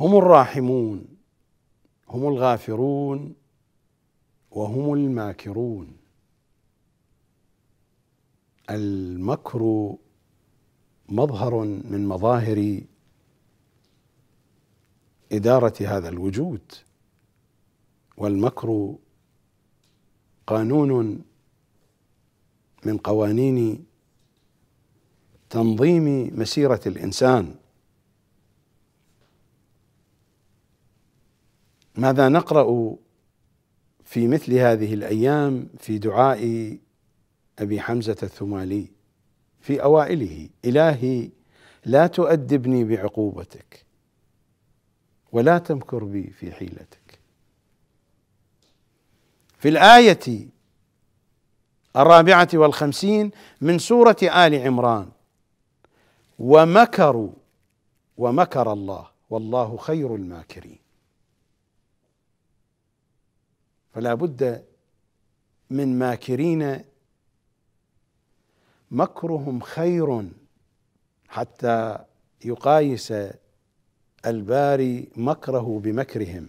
هم الراحمون هم الغافرون وهم الماكرون المكر مظهر من مظاهر اداره هذا الوجود والمكر قانون من قوانين تنظيم مسيره الانسان ماذا نقرا في مثل هذه الايام في دعاء ابي حمزه الثمالي في اوائله الهي لا تؤدبني بعقوبتك ولا تمكر بي في حيلتك في الايه الرابعه والخمسين من سوره ال عمران ومكروا ومكر الله والله خير الماكرين فلا بد من ماكرين مكرهم خير حتى يقايس الباري مكره بمكرهم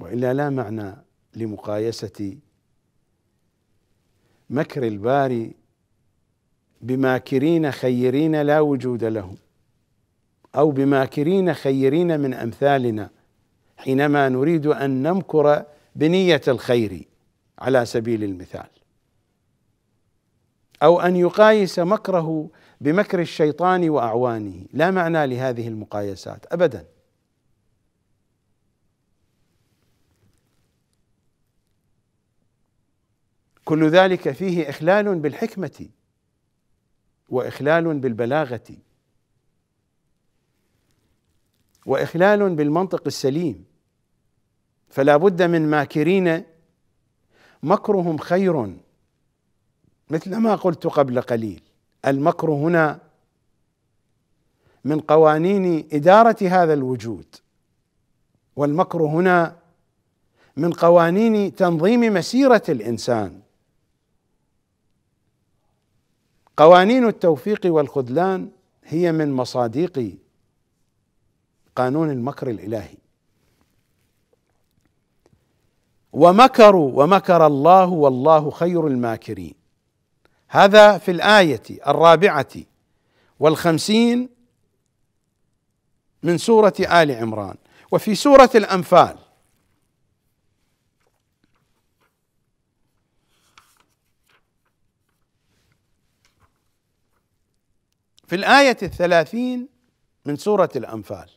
والا لا معنى لمقايسه مكر الباري بماكرين خيرين لا وجود لهم او بماكرين خيرين من امثالنا حينما نريد ان نمكر بنية الخير على سبيل المثال أو أن يقايس مكره بمكر الشيطان وأعوانه لا معنى لهذه المقايسات أبدا كل ذلك فيه إخلال بالحكمة وإخلال بالبلاغة وإخلال بالمنطق السليم فلا بد من ماكرين مكرهم خير مثل ما قلت قبل قليل المكر هنا من قوانين اداره هذا الوجود والمكر هنا من قوانين تنظيم مسيره الانسان قوانين التوفيق والخذلان هي من مصادق قانون المكر الالهي ومكروا ومكر الله والله خير الماكرين هذا في الايه الرابعه والخمسين من سوره ال عمران وفي سوره الانفال في الايه الثلاثين من سوره الانفال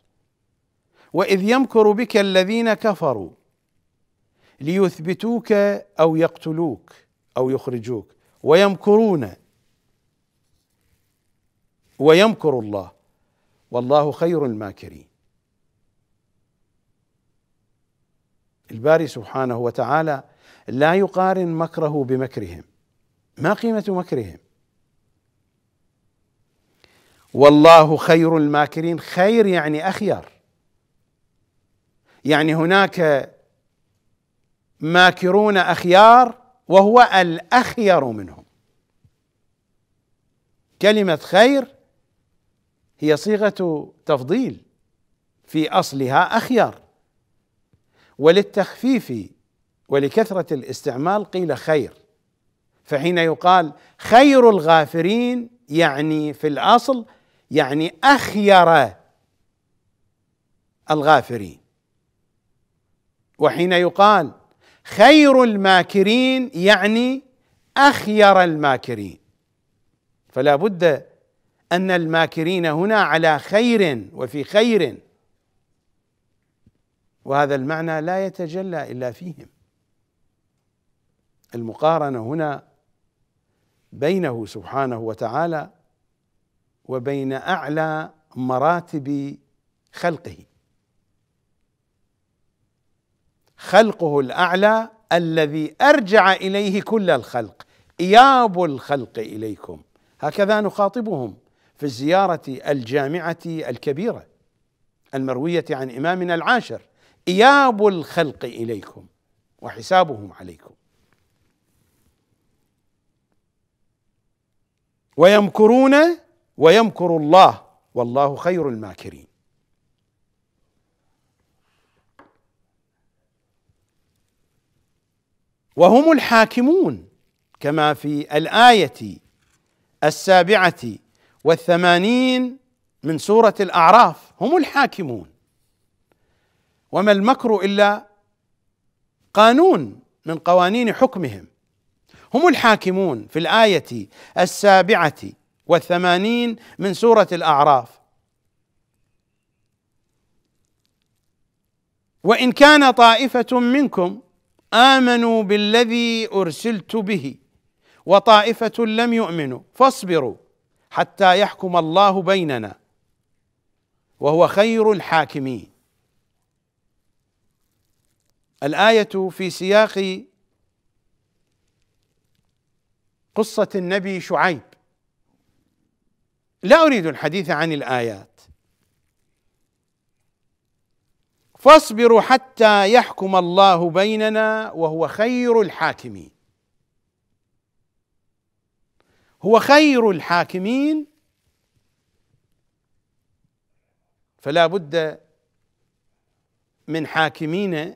واذ يمكر بك الذين كفروا ليثبتوك او يقتلوك او يخرجوك ويمكرون ويمكر الله والله خير الماكرين الباري سبحانه وتعالى لا يقارن مكره بمكرهم ما قيمه مكرهم والله خير الماكرين خير يعني اخير يعني هناك ماكرون اخيار وهو الاخير منهم كلمه خير هي صيغه تفضيل في اصلها اخيار وللتخفيف ولكثره الاستعمال قيل خير فحين يقال خير الغافرين يعني في الاصل يعني اخير الغافرين وحين يقال خير الماكرين يعني اخير الماكرين فلا بد ان الماكرين هنا على خير وفي خير وهذا المعنى لا يتجلى الا فيهم المقارنه هنا بينه سبحانه وتعالى وبين اعلى مراتب خلقه خلقه الاعلى الذي ارجع اليه كل الخلق اياب الخلق اليكم هكذا نخاطبهم في الزياره الجامعه الكبيره المرويه عن امامنا العاشر اياب الخلق اليكم وحسابهم عليكم ويمكرون ويمكر الله والله خير الماكرين وهم الحاكمون كما في الآية السابعة والثمانين من سورة الأعراف هم الحاكمون وما المكر إلا قانون من قوانين حكمهم هم الحاكمون في الآية السابعة والثمانين من سورة الأعراف وإن كان طائفة منكم امنوا بالذي ارسلت به وطائفه لم يؤمنوا فاصبروا حتى يحكم الله بيننا وهو خير الحاكمين الايه في سياق قصه النبي شعيب لا اريد الحديث عن الايات فاصبروا حتى يحكم الله بيننا وهو خير الحاكمين هو خير الحاكمين فلا بد من حاكمين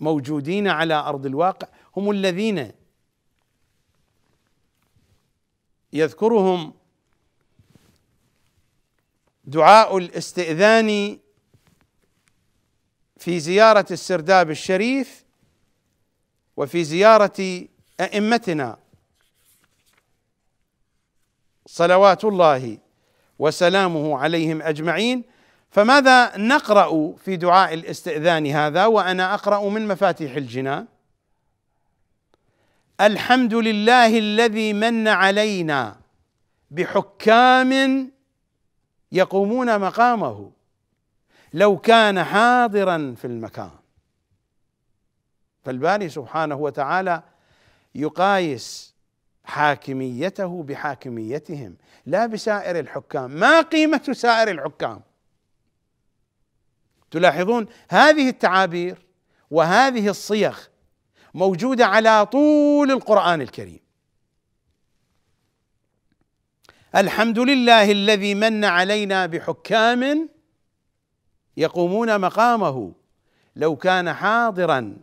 موجودين على ارض الواقع هم الذين يذكرهم دعاء الاستئذان في زيارة السرداب الشريف وفي زيارة أئمتنا صلوات الله وسلامه عليهم أجمعين فماذا نقرأ في دعاء الاستئذان هذا وأنا أقرأ من مفاتيح الجنان الحمد لله الذي من علينا بحكام يقومون مقامه لو كان حاضرا في المكان فالباري سبحانه وتعالى يقايس حاكميته بحاكميتهم لا بسائر الحكام ما قيمة سائر الحكام تلاحظون هذه التعابير وهذه الصيغ موجودة على طول القرآن الكريم الحمد لله الذي من علينا بحكام يقومون مقامه لو كان حاضرا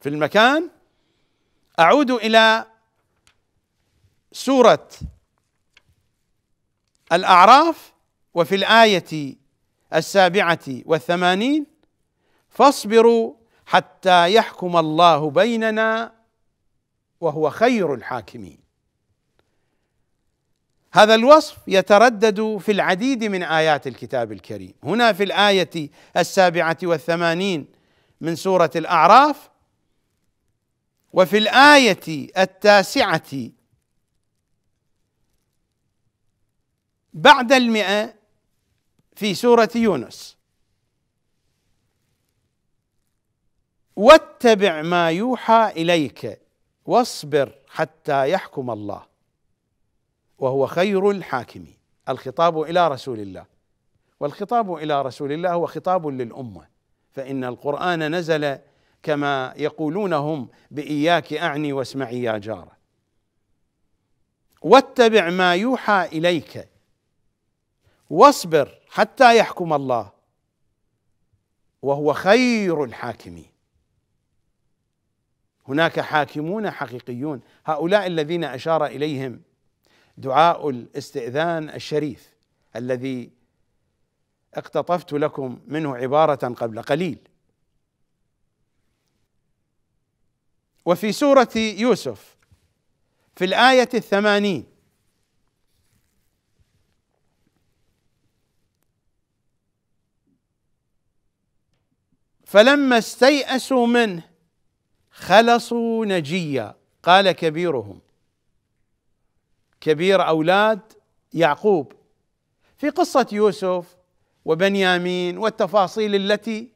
في المكان اعود الى سوره الاعراف وفي الايه السابعه والثمانين فاصبروا حتى يحكم الله بيننا وهو خير الحاكمين هذا الوصف يتردد في العديد من آيات الكتاب الكريم هنا في الآية السابعة والثمانين من سورة الأعراف وفي الآية التاسعة بعد المئة في سورة يونس واتبع ما يوحى إليك واصبر حتى يحكم الله وهو خير الحاكمين الخطاب الى رسول الله والخطاب الى رسول الله هو خطاب للامه فان القران نزل كما يقولون هم باياك اعني واسمعي يا جاره واتبع ما يوحى اليك واصبر حتى يحكم الله وهو خير الحاكمين هناك حاكمون حقيقيون هؤلاء الذين اشار اليهم دعاء الاستئذان الشريف الذي اقتطفت لكم منه عباره قبل قليل وفي سوره يوسف في الايه الثمانين فلما استيئسوا منه خلصوا نجيا قال كبيرهم كبير اولاد يعقوب في قصه يوسف وبنيامين والتفاصيل التي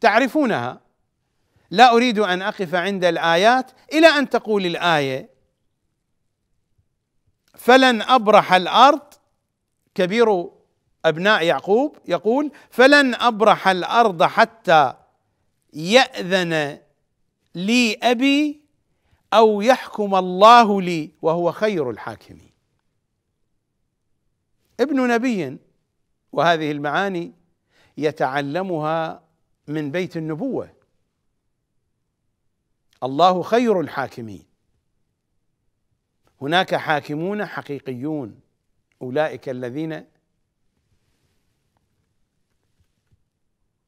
تعرفونها لا اريد ان اقف عند الايات الى ان تقول الايه فلن ابرح الارض كبير ابناء يعقوب يقول فلن ابرح الارض حتى ياذن لي ابي او يحكم الله لي وهو خير الحاكمين ابن نبي وهذه المعاني يتعلمها من بيت النبوه الله خير الحاكمين هناك حاكمون حقيقيون اولئك الذين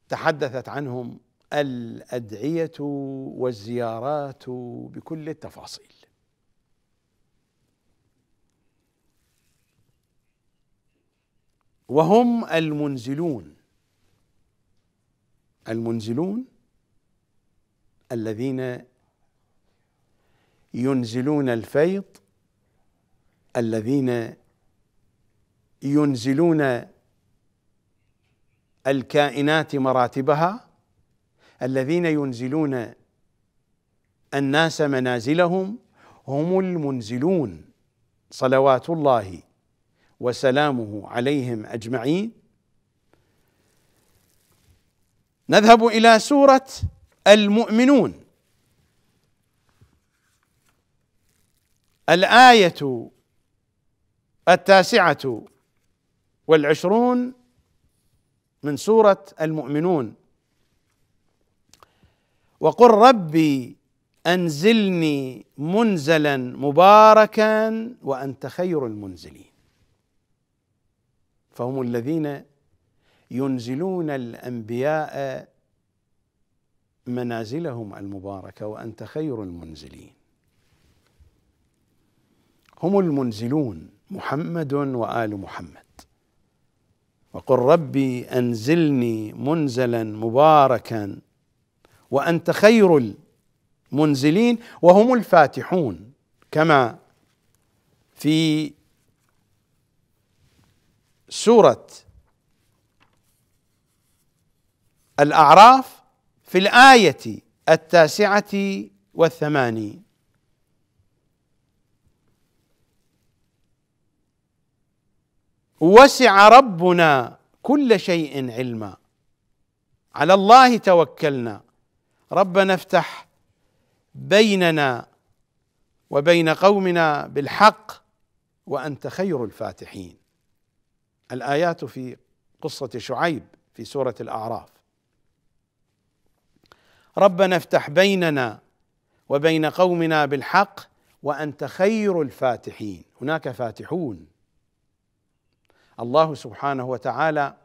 تحدثت عنهم الادعيه والزيارات بكل التفاصيل وهم المنزلون المنزلون الذين ينزلون الفيض الذين ينزلون الكائنات مراتبها الذين ينزلون الناس منازلهم هم المنزلون صلوات الله وسلامه عليهم اجمعين نذهب الى سوره المؤمنون الايه التاسعه والعشرون من سوره المؤمنون وقل ربي انزلني منزلا مباركا وانت خير المنزلين فهم الذين ينزلون الانبياء منازلهم المباركه وانت خير المنزلين هم المنزلون محمد وال محمد وقل ربي انزلني منزلا مباركا وانت خير المنزلين وهم الفاتحون كما في سوره الاعراف في الايه التاسعه والثمانين وسع ربنا كل شيء علما على الله توكلنا ربنا افتح بيننا وبين قومنا بالحق وانت خير الفاتحين الايات في قصه شعيب في سوره الاعراف ربنا افتح بيننا وبين قومنا بالحق وانت خير الفاتحين هناك فاتحون الله سبحانه وتعالى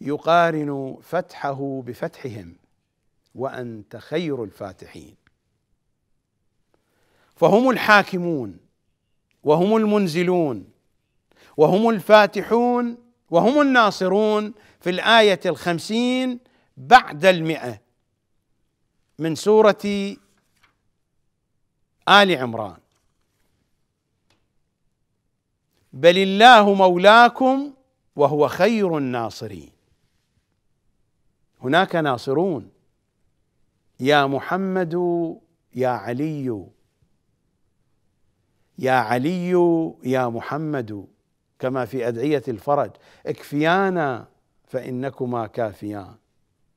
يقارن فتحه بفتحهم وانت خير الفاتحين فهم الحاكمون وهم المنزلون وهم الفاتحون وهم الناصرون في الايه الخمسين بعد المئه من سوره ال عمران بل الله مولاكم وهو خير الناصرين هناك ناصرون يا محمد يا علي يا علي يا محمد كما في ادعيه الفرج اكفيانا فانكما كافيان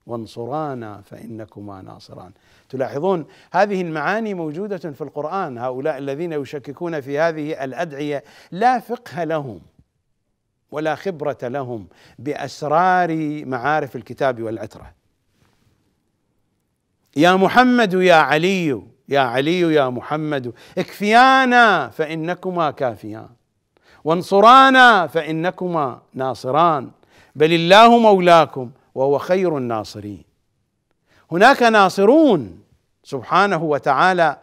وانصرانا فانكما ناصران تلاحظون هذه المعاني موجوده في القران هؤلاء الذين يشككون في هذه الادعيه لا فقه لهم ولا خبره لهم باسرار معارف الكتاب والعتره يا محمد يا علي يا علي يا محمد اكفيانا فانكما كافيان وانصرانا فانكما ناصران بل الله مولاكم وهو خير الناصرين هناك ناصرون سبحانه وتعالى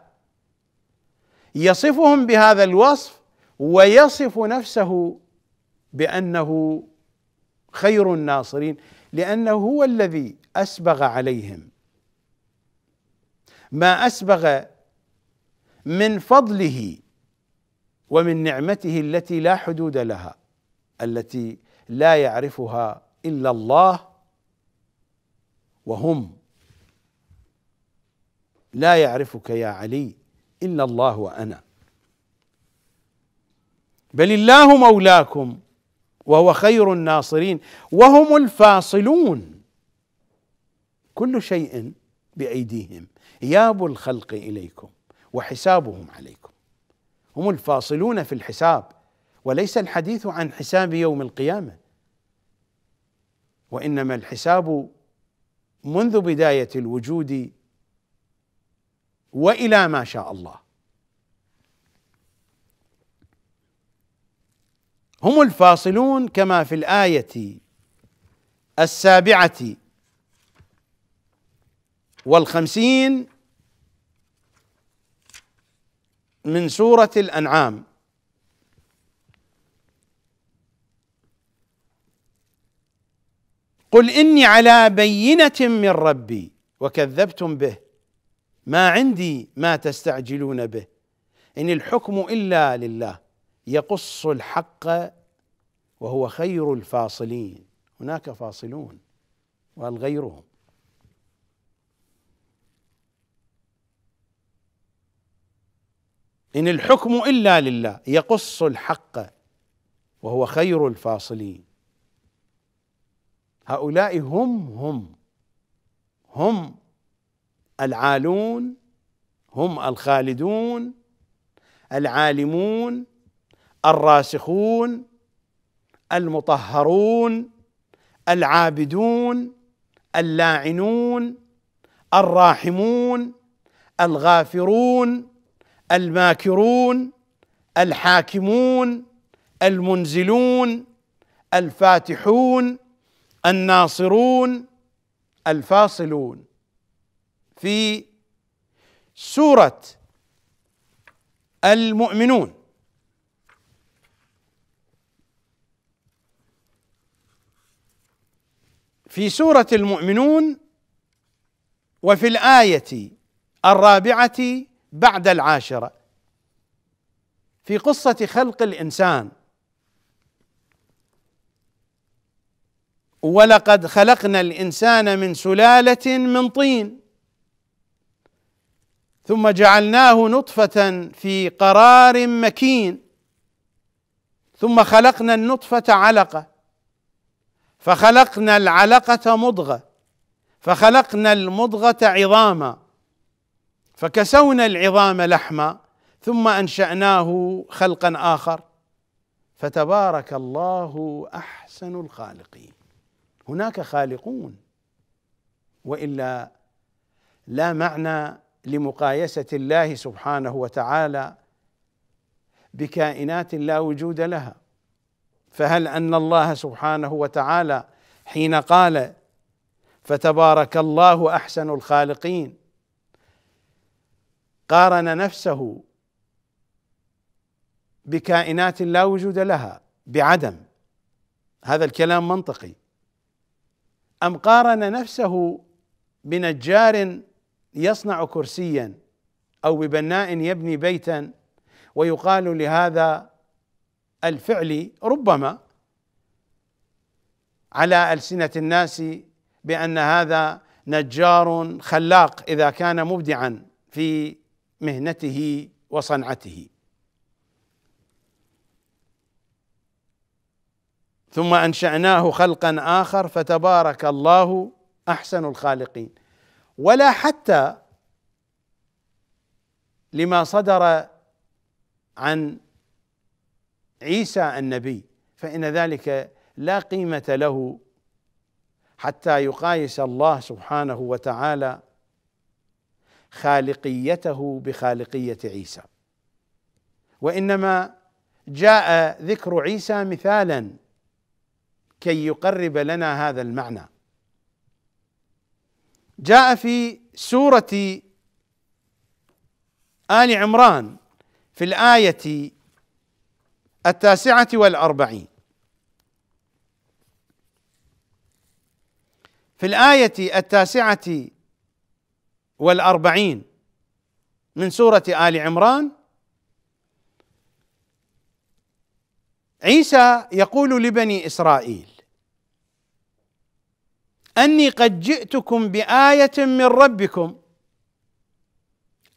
يصفهم بهذا الوصف ويصف نفسه بانه خير الناصرين لانه هو الذي اسبغ عليهم ما اسبغ من فضله ومن نعمته التي لا حدود لها التي لا يعرفها الا الله وهم لا يعرفك يا علي الا الله وانا بل الله مولاكم وهو خير الناصرين وهم الفاصلون كل شيء بايديهم إياب الخلق إليكم وحسابهم عليكم هم الفاصلون في الحساب وليس الحديث عن حساب يوم القيامة وإنما الحساب منذ بداية الوجود وإلى ما شاء الله هم الفاصلون كما في الآية السابعة والخمسين من سورة الأنعام قل إني على بينة من ربي وكذبتم به ما عندي ما تستعجلون به إن الحكم إلا لله يقص الحق وهو خير الفاصلين هناك فاصلون والغيرهم غيرهم إن الحكم إلا لله يقص الحق وهو خير الفاصلين هؤلاء هم هم هم العالون هم الخالدون العالمون الراسخون المطهرون العابدون اللاعنون الراحمون الغافرون الماكرون الحاكمون المنزلون الفاتحون الناصرون الفاصلون في سوره المؤمنون في سوره المؤمنون وفي الايه الرابعه بعد العاشرة في قصة خلق الإنسان ولقد خلقنا الإنسان من سلالة من طين ثم جعلناه نطفة في قرار مكين ثم خلقنا النطفة علقة فخلقنا العلقة مضغة فخلقنا المضغة عظاما فكسونا العظام لحما ثم انشاناه خلقا اخر فتبارك الله احسن الخالقين هناك خالقون والا لا معنى لمقايسه الله سبحانه وتعالى بكائنات لا وجود لها فهل ان الله سبحانه وتعالى حين قال فتبارك الله احسن الخالقين قارن نفسه بكائنات لا وجود لها بعدم هذا الكلام منطقي ام قارن نفسه بنجار يصنع كرسيا او ببناء يبني بيتا ويقال لهذا الفعل ربما على السنه الناس بان هذا نجار خلاق اذا كان مبدعا في مهنته وصنعته ثم انشاناه خلقا اخر فتبارك الله احسن الخالقين ولا حتى لما صدر عن عيسى النبي فان ذلك لا قيمه له حتى يقايس الله سبحانه وتعالى خالقيته بخالقيه عيسى وانما جاء ذكر عيسى مثالا كي يقرب لنا هذا المعنى جاء في سوره ال عمران في الايه التاسعه والاربعين في الايه التاسعه والأربعين من سورة آل عمران عيسى يقول لبني إسرائيل أني قد جئتكم بآية من ربكم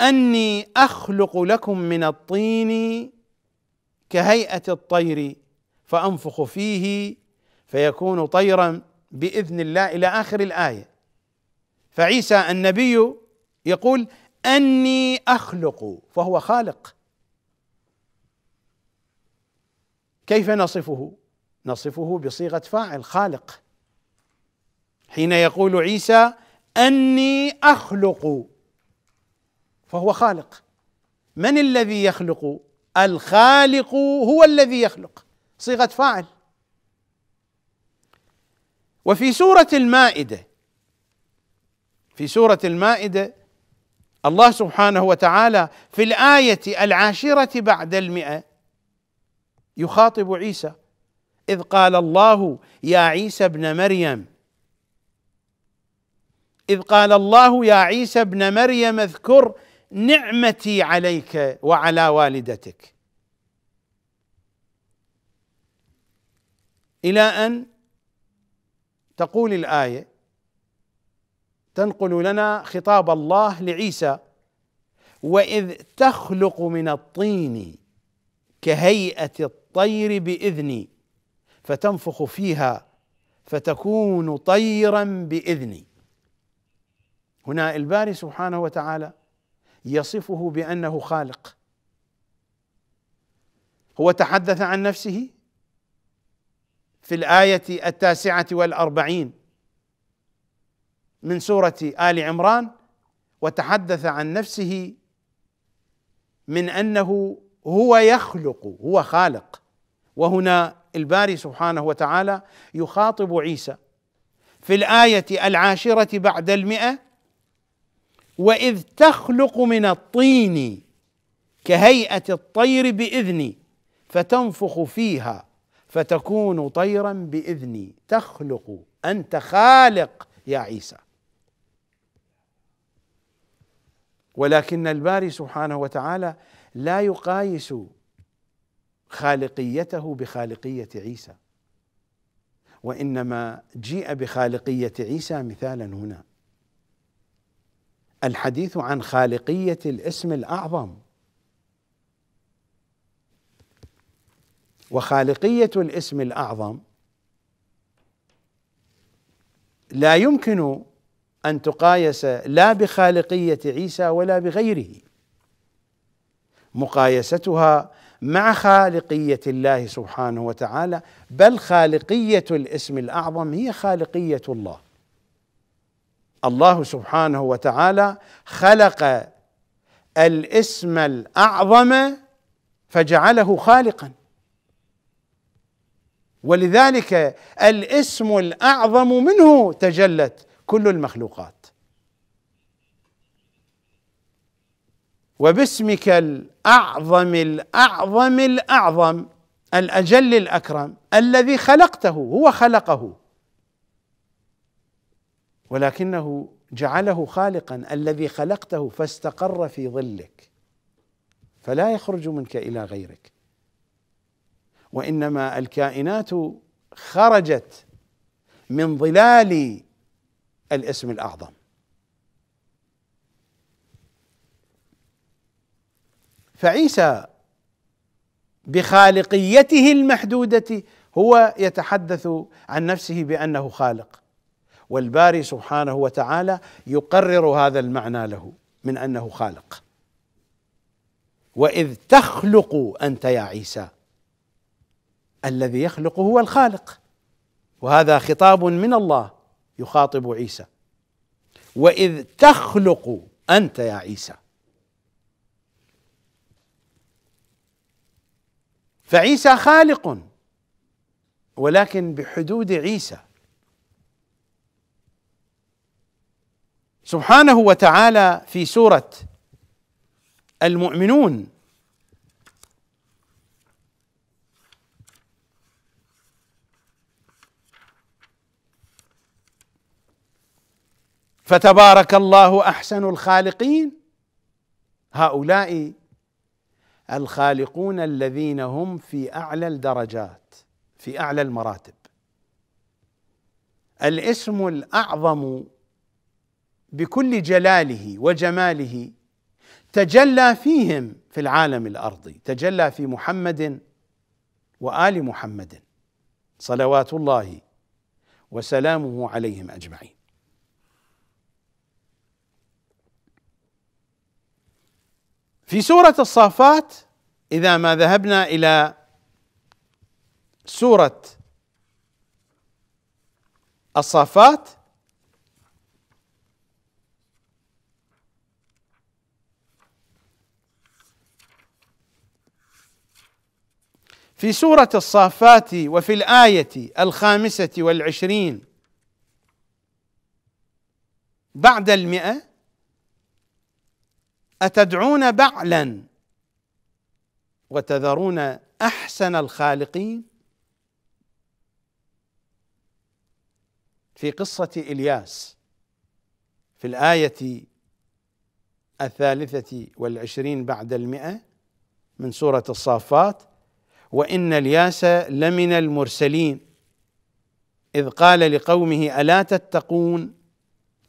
أني أخلق لكم من الطين كهيئة الطير فأنفخ فيه فيكون طيرا بإذن الله إلى آخر الآية فعيسى النبي يقول اني اخلق فهو خالق كيف نصفه نصفه بصيغه فاعل خالق حين يقول عيسى اني اخلق فهو خالق من الذي يخلق الخالق هو الذي يخلق صيغه فاعل وفي سوره المائده في سوره المائده الله سبحانه وتعالى في الآية العاشرة بعد المئة يخاطب عيسى إذ قال الله يا عيسى ابن مريم إذ قال الله يا عيسى ابن مريم اذكر نعمتي عليك وعلى والدتك إلى أن تقول الآية تنقل لنا خطاب الله لعيسى واذ تخلق من الطين كهيئه الطير باذني فتنفخ فيها فتكون طيرا باذني هنا الباري سبحانه وتعالى يصفه بانه خالق هو تحدث عن نفسه في الايه التاسعه والاربعين من سورة آل عمران وتحدث عن نفسه من أنه هو يخلق هو خالق وهنا الباري سبحانه وتعالى يخاطب عيسى في الآية العاشرة بعد المئة وإذ تخلق من الطين كهيئة الطير بإذني فتنفخ فيها فتكون طيرا بإذني تخلق أنت خالق يا عيسى ولكن الباري سبحانه وتعالى لا يقايس خالقيته بخالقيه عيسى وانما جيء بخالقيه عيسى مثالا هنا الحديث عن خالقيه الاسم الاعظم وخالقيه الاسم الاعظم لا يمكن ان تقايس لا بخالقيه عيسى ولا بغيره مقايستها مع خالقيه الله سبحانه وتعالى بل خالقيه الاسم الاعظم هي خالقيه الله الله سبحانه وتعالى خلق الاسم الاعظم فجعله خالقا ولذلك الاسم الاعظم منه تجلت كل المخلوقات وباسمك الاعظم الاعظم الاعظم الاجل الاكرم الذي خلقته هو خلقه ولكنه جعله خالقا الذي خلقته فاستقر في ظلك فلا يخرج منك الى غيرك وانما الكائنات خرجت من ظلال الاسم الأعظم فعيسى بخالقيته المحدودة هو يتحدث عن نفسه بأنه خالق والباري سبحانه وتعالى يقرر هذا المعنى له من أنه خالق وإذ تخلق أنت يا عيسى الذي يخلق هو الخالق وهذا خطاب من الله يخاطب عيسى واذ تخلق انت يا عيسى فعيسى خالق ولكن بحدود عيسى سبحانه وتعالى في سوره المؤمنون فتبارك الله احسن الخالقين هؤلاء الخالقون الذين هم في اعلى الدرجات في اعلى المراتب الاسم الاعظم بكل جلاله وجماله تجلى فيهم في العالم الارضي تجلى في محمد وال محمد صلوات الله وسلامه عليهم اجمعين في سورة الصافات إذا ما ذهبنا إلى سورة الصافات في سورة الصافات وفي الآية الخامسة والعشرين بعد المئة أتدعون بعلا وتذرون أحسن الخالقين في قصة إلياس في الآية الثالثة والعشرين بعد المئة من سورة الصافات وإن الياس لمن المرسلين إذ قال لقومه ألا تتقون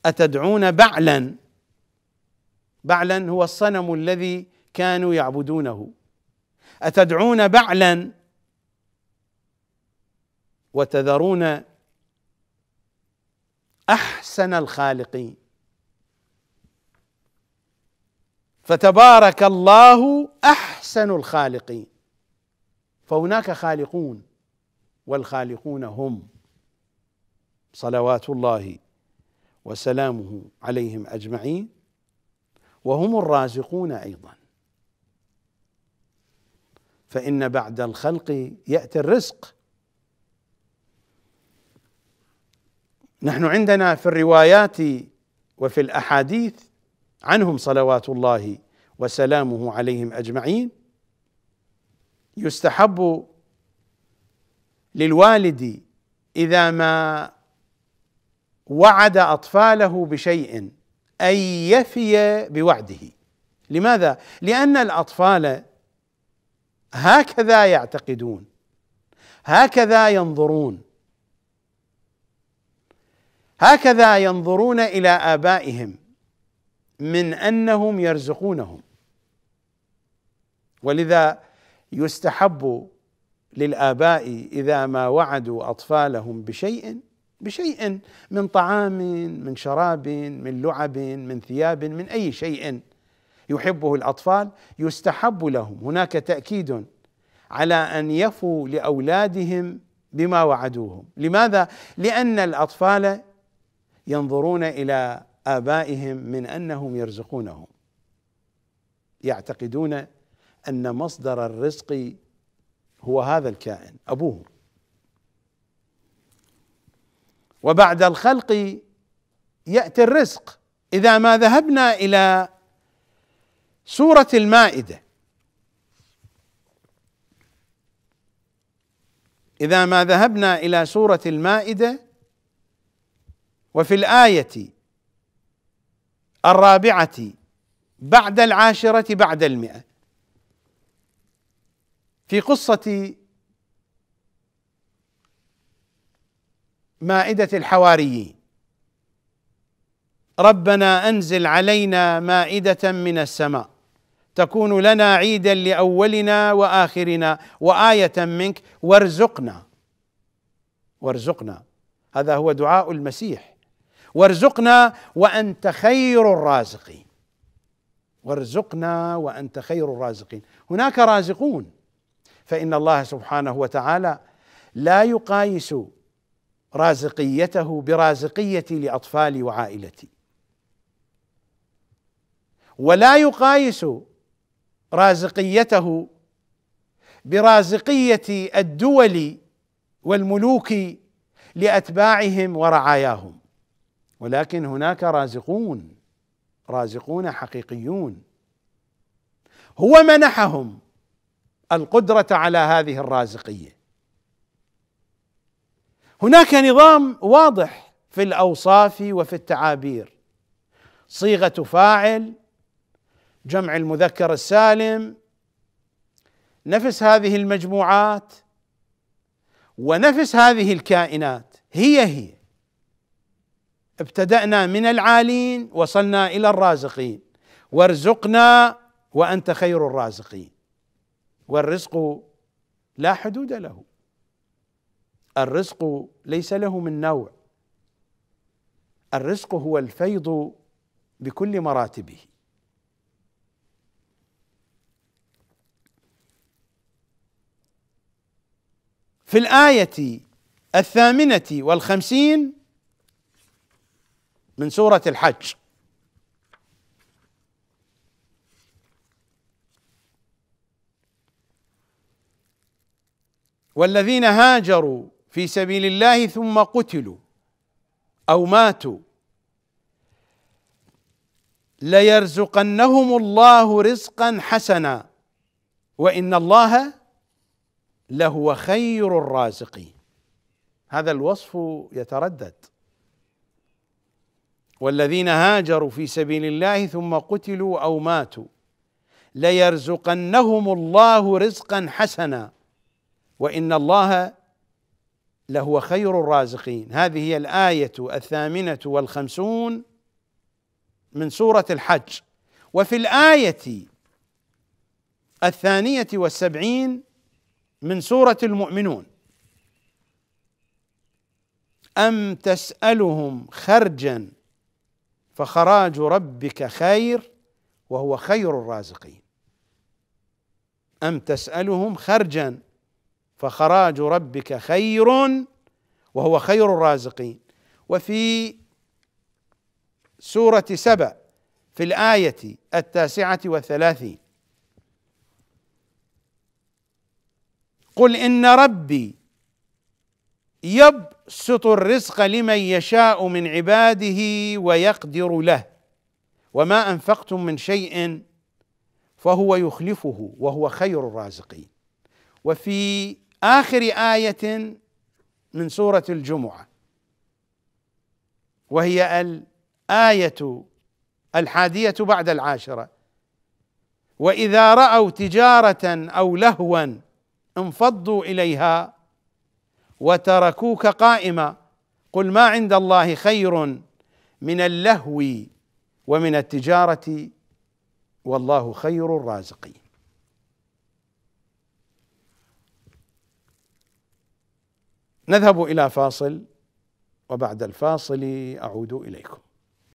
أتدعون بعلا بعلا هو الصنم الذي كانوا يعبدونه أتدعون بعلا وتذرون أحسن الخالقين فتبارك الله أحسن الخالقين فهناك خالقون والخالقون هم صلوات الله وسلامه عليهم اجمعين وهم الرازقون ايضا فان بعد الخلق ياتي الرزق نحن عندنا في الروايات وفي الاحاديث عنهم صلوات الله وسلامه عليهم اجمعين يستحب للوالد اذا ما وعد اطفاله بشيء أن يفي بوعده لماذا؟ لأن الأطفال هكذا يعتقدون هكذا ينظرون هكذا ينظرون إلى آبائهم من أنهم يرزقونهم ولذا يستحب للآباء إذا ما وعدوا أطفالهم بشيء بشيء من طعام من شراب من لعب من ثياب من اي شيء يحبه الاطفال يستحب لهم هناك تاكيد على ان يفوا لاولادهم بما وعدوهم لماذا لان الاطفال ينظرون الى ابائهم من انهم يرزقونهم يعتقدون ان مصدر الرزق هو هذا الكائن ابوه وبعد الخلق ياتي الرزق اذا ما ذهبنا الى سوره المائده اذا ما ذهبنا الى سوره المائده وفي الايه الرابعه بعد العاشره بعد المئه في قصه مائدة الحواريين ربنا انزل علينا مائدة من السماء تكون لنا عيدا لاولنا واخرنا وآية منك وارزقنا وارزقنا هذا هو دعاء المسيح وارزقنا وانت خير الرازقين وارزقنا وانت خير الرازقين هناك رازقون فان الله سبحانه وتعالى لا يقايس رازقيته برازقيتي لاطفالي وعائلتي ولا يقايس رازقيته برازقيه الدول والملوك لاتباعهم ورعاياهم ولكن هناك رازقون رازقون حقيقيون هو منحهم القدره على هذه الرازقيه هناك نظام واضح في الاوصاف وفي التعابير صيغه فاعل جمع المذكر السالم نفس هذه المجموعات ونفس هذه الكائنات هي هي ابتدأنا من العالين وصلنا إلى الرازقين وارزقنا وأنت خير الرازقين والرزق لا حدود له الرزق ليس له من نوع الرزق هو الفيض بكل مراتبه في الايه الثامنه والخمسين من سوره الحج والذين هاجروا في سبيل الله ثم قتلوا او ماتوا ليرزقنهم الله رزقا حسنا وان الله لهو خير الرازقين هذا الوصف يتردد والذين هاجروا في سبيل الله ثم قتلوا او ماتوا ليرزقنهم الله رزقا حسنا وان الله لهو خير الرازقين هذه هي الآية الثامنة والخمسون من سورة الحج وفي الآية الثانية والسبعين من سورة المؤمنون أم تسألهم خرجا فخراج ربك خير وهو خير الرازقين أم تسألهم خرجا فخراج ربك خير وهو خير الرازقين وفي سورة سبأ في الآية التاسعة والثلاثين قل إن ربي يبسط الرزق لمن يشاء من عباده ويقدر له وما أنفقتم من شيء فهو يخلفه وهو خير الرازقين وفي آخر آية من سورة الجمعة وهي الآية الحادية بعد العاشرة وإذا رأوا تجارة أو لهوا انفضوا إليها وتركوك قائما قل ما عند الله خير من اللهو ومن التجارة والله خير الرازقين نذهب الى فاصل وبعد الفاصل اعود اليكم